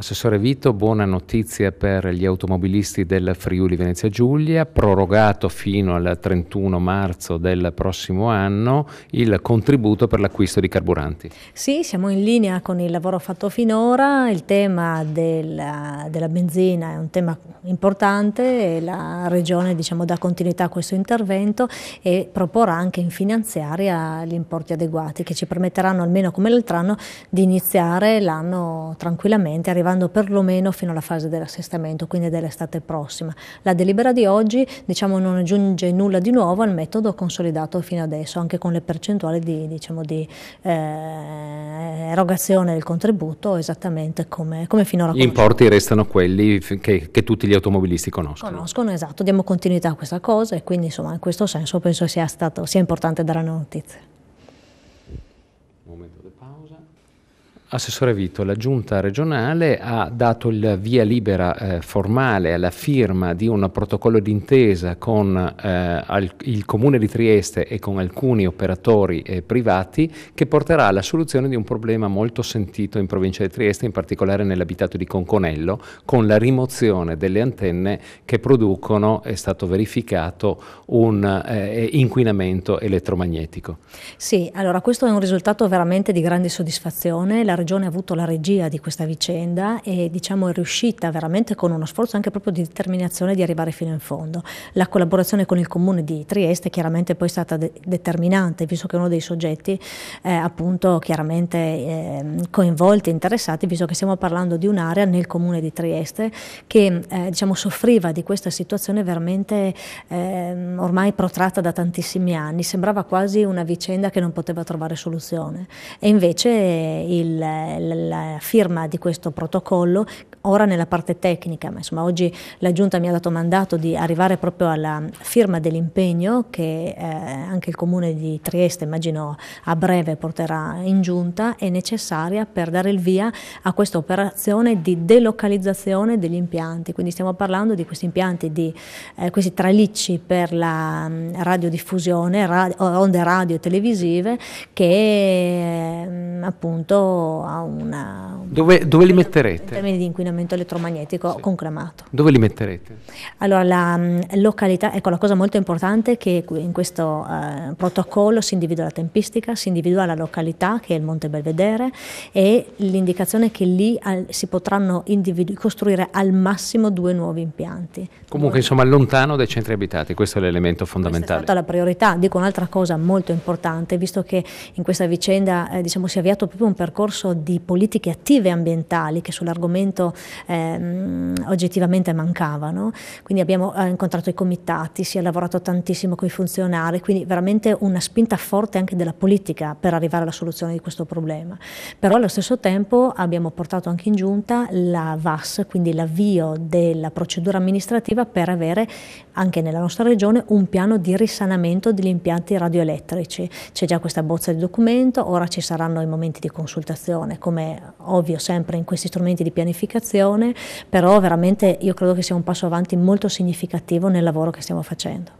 Assessore Vito, buona notizia per gli automobilisti del Friuli Venezia Giulia, prorogato fino al 31 marzo del prossimo anno il contributo per l'acquisto di carburanti. Sì, siamo in linea con il lavoro fatto finora, il tema della, della benzina è un tema importante, e la Regione diciamo, dà continuità a questo intervento e proporrà anche in finanziaria gli importi adeguati che ci permetteranno almeno come l'altro anno di iniziare l'anno tranquillamente, arrivare arrivando perlomeno fino alla fase dell'assestamento, quindi dell'estate prossima. La delibera di oggi diciamo, non aggiunge nulla di nuovo al metodo consolidato fino adesso, anche con le percentuali di, diciamo, di eh, erogazione del contributo esattamente come, come finora. Gli importi restano quelli che, che, tutti gli automobilisti conoscono. Conoscono, esatto, diamo continuità a questa cosa e quindi insomma, in questo senso penso sia, stato, sia importante dare una notizia. Momento di pausa. Assessore Vito, la Giunta regionale ha dato il via libera eh, formale alla firma di un protocollo d'intesa con eh, al, il Comune di Trieste e con alcuni operatori eh, privati che porterà alla soluzione di un problema molto sentito in provincia di Trieste, in particolare nell'abitato di Conconello, con la rimozione delle antenne che producono, è stato verificato, un eh, eh, inquinamento elettromagnetico. Sì, allora questo è un risultato veramente di grande soddisfazione. La Regione ha avuto la regia di questa vicenda e diciamo, è riuscita veramente con uno sforzo anche proprio di determinazione di arrivare fino in fondo. La collaborazione con il Comune di Trieste chiaramente poi è stata de determinante, visto che è uno dei soggetti eh, appunto chiaramente eh, coinvolti e interessati, visto che stiamo parlando di un'area nel Comune di Trieste che eh, diciamo, soffriva di questa situazione veramente ehm, ormai protratta da tantissimi anni, sembrava quasi una vicenda che non poteva trovare soluzione. E invece il la firma di questo protocollo ora nella parte tecnica, ma insomma oggi la Giunta mi ha dato mandato di arrivare proprio alla firma dell'impegno che eh, anche il Comune di Trieste immagino a breve porterà in Giunta, è necessaria per dare il via a questa operazione di delocalizzazione degli impianti, quindi stiamo parlando di questi impianti, di eh, questi tralicci per la mh, mm, radiodiffusione, radio, onde radio e televisive che mh, mm, appunto ha una dove, dove li metterete? In termini di inquinamento elettromagnetico sì. conclamato. Dove li metterete? Allora, la mm, località, ecco la cosa molto importante è che in questo eh, protocollo si individua la tempistica, si individua la località che è il Monte Belvedere e l'indicazione che lì al, si potranno individu- costruire al massimo due nuovi impianti. Comunque Due... insomma lontano dai centri abitati, questo è l'elemento fondamentale. Questa è stata la priorità. Dico un'altra cosa molto importante, visto che in questa vicenda eh, diciamo, si è avviato proprio un percorso di politiche attive normative ambientali che sull'argomento eh, oggettivamente mancavano. Quindi abbiamo eh, incontrato i comitati, si è lavorato tantissimo con i funzionari, quindi veramente una spinta forte anche della politica per arrivare alla soluzione di questo problema. Però allo stesso tempo abbiamo portato anche in giunta la VAS, quindi l'avvio della procedura amministrativa per avere anche nella nostra regione un piano di risanamento degli impianti radioelettrici. C'è già questa bozza di documento, ora ci saranno i momenti di consultazione, come ovvio ovvio sempre in questi strumenti di pianificazione, però veramente io credo che sia un passo avanti molto significativo nel lavoro che stiamo facendo.